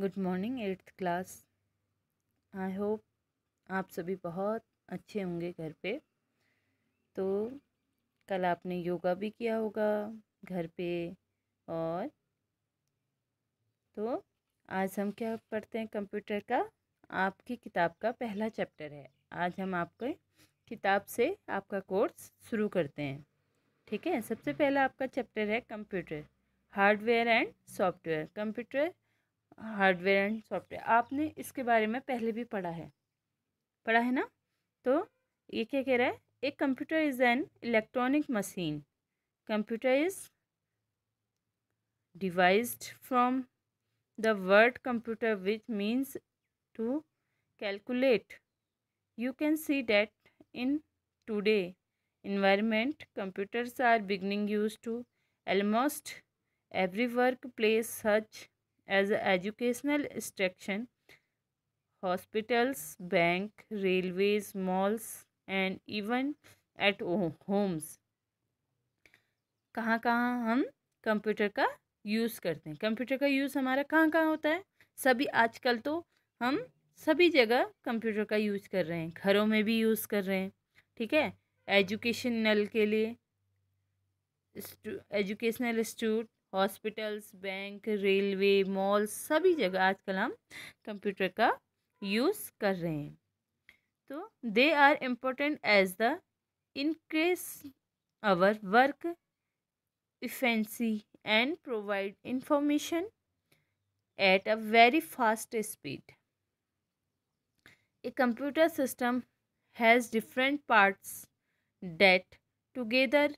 Good morning eighth class I hope आप सभी बहुत अच्छे होंगे घर पे तो कल आपने योगा भी किया होगा घर पे और तो आज हम क्या पढ़ते हैं कंप्यूटर का आपकी किताब का पहला चैप्टर है आज हम आपके किताब से आपका कोर्स शुरू करते हैं ठीक है सबसे पहला आपका चैप्टर है computer hardware and software computer hardware and software आपने इसके बारे में पहले भी पढ़ा है पढ़ा है ना तो ये क्या कह रहा है एक computer is an electronic machine computer is device from the word computer which means to calculate you can see that in today environment computers are beginning use to almost every work place such as educational instruction hospitals bank railways malls and even at homes कहाँ कहाँ हम computer का use करते हैं computer का use हमारा कहाँ कहाँ होता है सभी आजकल तो हम सभी जगह कंप्यूटर का यूज़ कर रहे हैं घरों में भी यूज़ कर रहे हैं ठीक है एजुकेशनल के लिए educational institute hospitals bank railway mall सभी जगह आजकल हम कंप्यूटर का यूज़ कर रहे हैं तो they are important as the increase our work efficiency and provide information at a very fast speed a computer system has different parts that together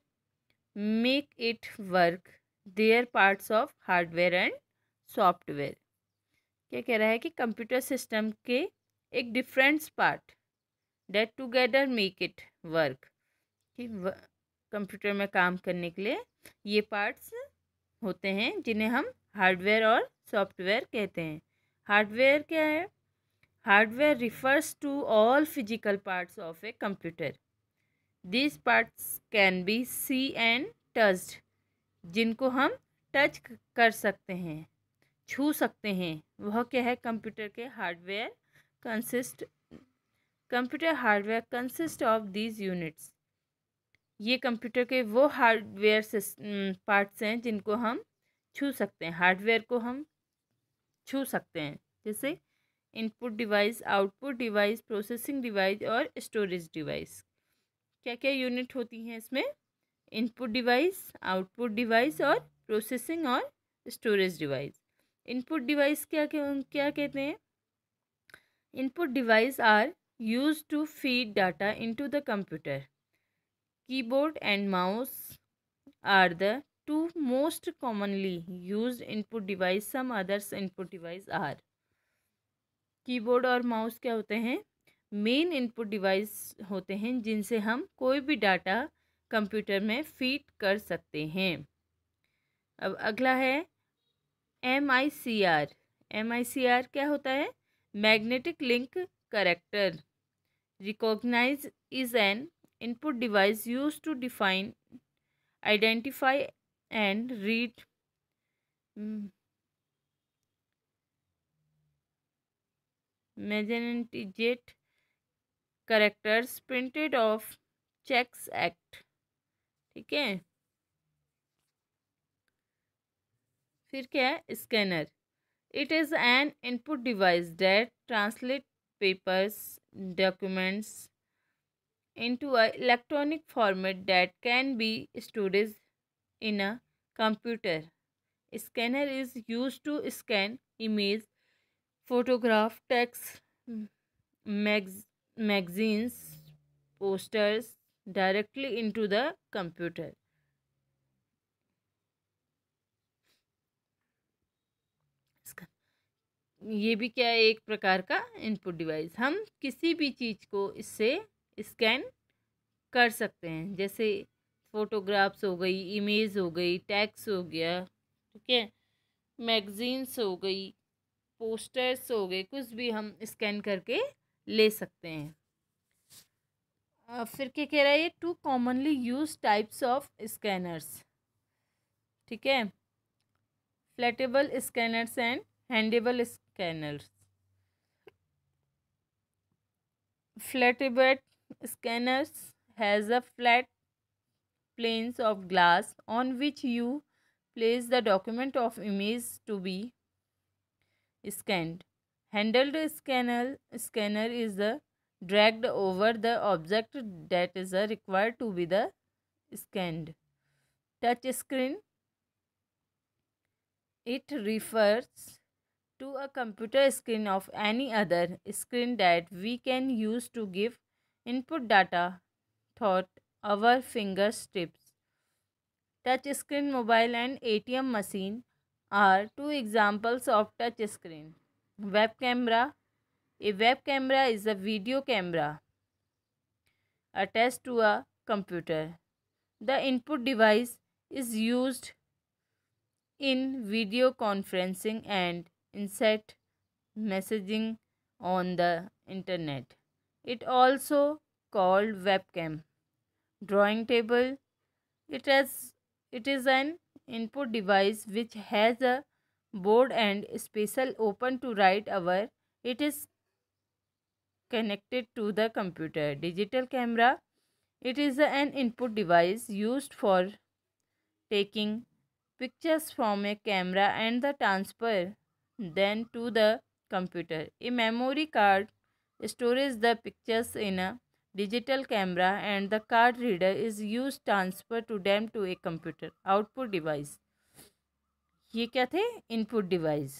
make it work their parts of hardware and software क्या कह रहा है कि computer system के एक different part that together make it work कि computer में काम करने के लिए ये पार्ट्स होते हैं जिन्हें हम हार्डवेयर और सॉफ्टवेयर कहते हैं हार्डवेयर क्या है hardware refers to all physical parts of a computer this parts can be see and touched जिनको हम टच कर सकते हैं छू सकते हैं वह क्या है कंप्यूटर के hardware consist computer hardware consist of these units ये कंप्यूटर के वो हार्डवेयर पार्ट्स हैं जिनको हम छू सकते हैं हार्डवेयर को हम छू सकते हैं जैसे input device output device processing device और स्टोरेज डिवाइस क्या क्या यूनिट होती हैं इसमें इनपुट डिवाइस आउटपुट डिवाइस और प्रोसेसिंग और स्टोरेज डिवाइस इनपुट डिवाइस क्या क्या कहते हैं input device are use to feed data into the computer keyboard and mouse are the two most commonly used input device some others input device are keyboard और mouse क्या होते हैं main input device होते हैं जिनसे हम कोई भी डाटा कंप्यूटर में फीड कर सकते हैं अब अगला है M I C R M I C R क्या होता है magnetic link character recognize is an input device use to define identify and read magnetised characters printed of cheques act ठीक है फिर क्या है scanner it is an input device that translate papers documents into a electronic format that can be storage in a computer scanner is use to scan image photograph text mag magazines posters directly into the computer ये भी क्या है एक प्रकार का input device हम किसी भी चीज़ को इससे स्कैन कर सकते हैं जैसे फ़ोटोग्राफ्स हो गई इमेज हो गई टैक्स हो गया ठीक है मैगजीन्स हो गई पोस्टर्स हो गए कुछ भी हम स्कैन करके ले सकते हैं फिर क्या कह रहा है ये two commonly use types of scanners ठीक है flatbed scanners and handheld scanners flatbed scanners has a flat planes of glass on which you place the document of image to be scanned handheld scanner scanner is the dragged over the object that is uh, required to be the scanned. Touch screen. It refers to a computer screen of any other screen that we can use to give input data thought our finger strips. Touch screen mobile and ATM machine are two examples of touch screen. Web camera a web camera is a video camera attached to a computer. The input device is used in video conferencing and instant messaging on the internet. It also called webcam. Drawing table. It has it is an input device which has a board and special open to write our. It is connected to the computer. Digital camera, it is an input device used for taking pictures from a camera and the transfer then to the computer. A memory card stores the pictures in a digital camera and the card reader is used transfer to them to a computer output device ये क्या थे input device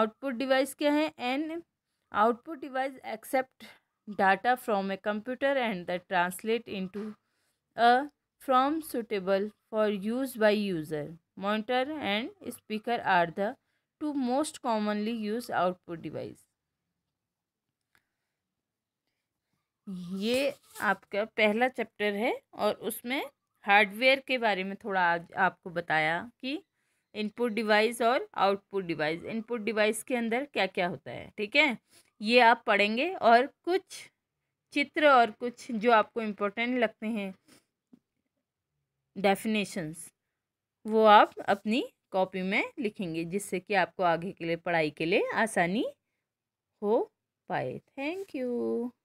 output device क्या है an output device accept data from a computer and that translate into a form suitable for use by user monitor and speaker are the two most commonly used output device ये आपका पहला chapter है और उसमें hardware के बारे में थोड़ा आज आपको बताया कि इनपुट डिवाइस और आउटपुट डिवाइस इनपुट डिवाइस के अंदर क्या क्या होता है ठीक है ये आप पढ़ेंगे और कुछ चित्र और कुछ जो आपको इम्पोर्टेंट लगते हैं डेफिनेशंस वो आप अपनी कॉपी में लिखेंगे जिससे कि आपको आगे के लिए पढ़ाई के लिए आसानी हो पाए थैंक यू